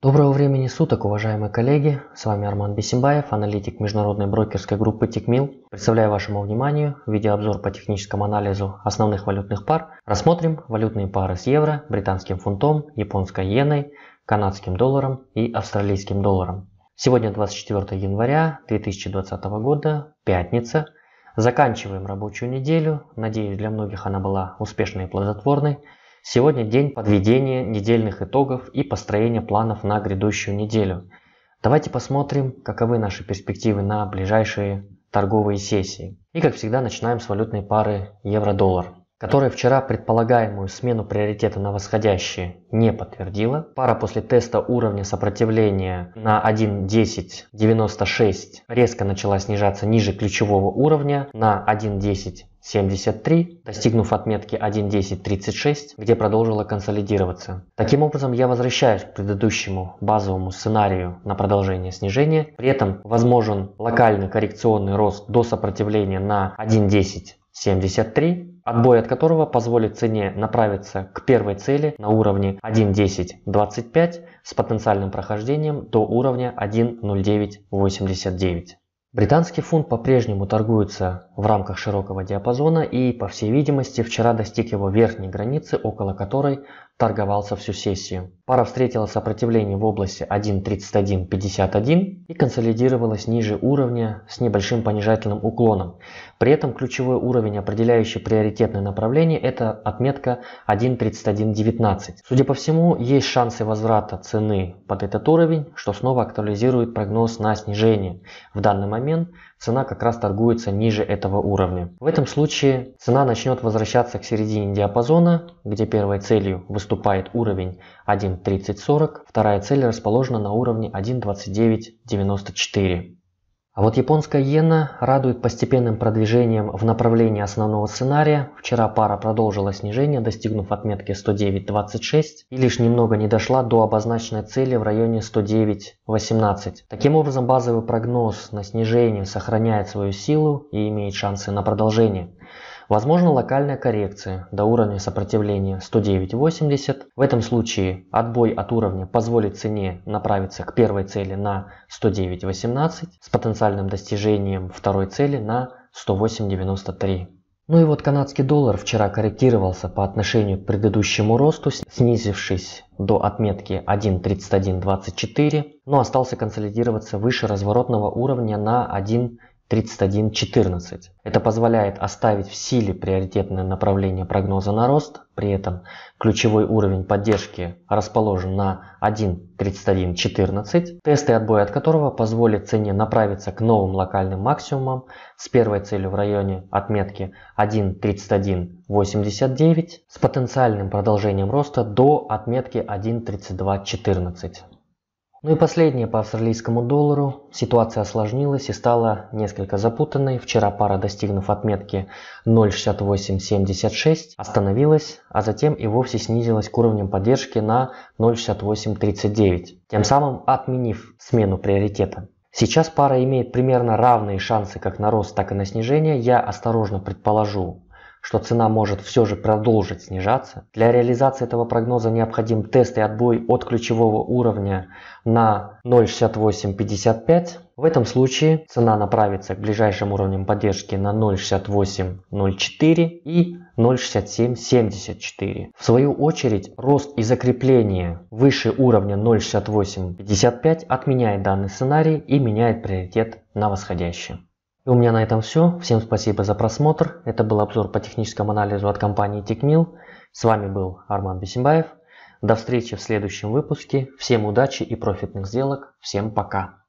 Доброго времени суток, уважаемые коллеги! С вами Арман Бесимбаев, аналитик международной брокерской группы Тикмил. Представляю вашему вниманию видеообзор по техническому анализу основных валютных пар. Рассмотрим валютные пары с евро, британским фунтом, японской иеной, канадским долларом и австралийским долларом. Сегодня 24 января 2020 года, пятница. Заканчиваем рабочую неделю. Надеюсь, для многих она была успешной и плодотворной. Сегодня день подведения недельных итогов и построения планов на грядущую неделю. Давайте посмотрим, каковы наши перспективы на ближайшие торговые сессии. И как всегда начинаем с валютной пары евро-доллар которая вчера предполагаемую смену приоритета на восходящие не подтвердила. Пара после теста уровня сопротивления на 1.1096 резко начала снижаться ниже ключевого уровня на 1.10.73, достигнув отметки 1.10.36, где продолжила консолидироваться. Таким образом, я возвращаюсь к предыдущему базовому сценарию на продолжение снижения. При этом возможен локальный коррекционный рост до сопротивления на 1.10.73 отбой от которого позволит цене направиться к первой цели на уровне 1.10.25 с потенциальным прохождением до уровня 1.09.89. Британский фунт по-прежнему торгуется в рамках широкого диапазона и, по всей видимости, вчера достиг его верхней границы, около которой торговался всю сессию. Пара встретила сопротивление в области 1.3151 и консолидировалась ниже уровня с небольшим понижательным уклоном. При этом ключевой уровень, определяющий приоритетное направление, это отметка 1.3119. Судя по всему, есть шансы возврата цены под этот уровень, что снова актуализирует прогноз на снижение. В данный момент цена как раз торгуется ниже этого уровня. В этом случае цена начнет возвращаться к середине диапазона, где первой целью выступает уступает уровень 1.3040, вторая цель расположена на уровне 1.2994. А вот японская иена радует постепенным продвижением в направлении основного сценария. Вчера пара продолжила снижение, достигнув отметки 109.26 и лишь немного не дошла до обозначенной цели в районе 109.18. Таким образом, базовый прогноз на снижение сохраняет свою силу и имеет шансы на продолжение. Возможно, локальная коррекция до уровня сопротивления 109.80. В этом случае отбой от уровня позволит цене направиться к первой цели на 109.18 с потенциальным достижением второй цели на 108.93. Ну и вот канадский доллар вчера корректировался по отношению к предыдущему росту, снизившись до отметки 1.3124, но остался консолидироваться выше разворотного уровня на 1.31. 31.14. Это позволяет оставить в силе приоритетное направление прогноза на рост, при этом ключевой уровень поддержки расположен на 1.31.14, тесты отбоя от которого позволят цене направиться к новым локальным максимумам с первой целью в районе отметки 1.31.89 с потенциальным продолжением роста до отметки 1.32.14. Ну и последнее по австралийскому доллару. Ситуация осложнилась и стала несколько запутанной. Вчера пара, достигнув отметки 0.6876, остановилась, а затем и вовсе снизилась к уровням поддержки на 0.6839, тем самым отменив смену приоритета. Сейчас пара имеет примерно равные шансы как на рост, так и на снижение. Я осторожно предположу что цена может все же продолжить снижаться. Для реализации этого прогноза необходим тест и отбой от ключевого уровня на 0.6855. В этом случае цена направится к ближайшим уровням поддержки на 0.6804 и 0.6774. В свою очередь, рост и закрепление выше уровня 0.6855 отменяет данный сценарий и меняет приоритет на восходящий. И у меня на этом все. Всем спасибо за просмотр. Это был обзор по техническому анализу от компании TechMill. С вами был Арман Бесимбаев. До встречи в следующем выпуске. Всем удачи и профитных сделок. Всем пока.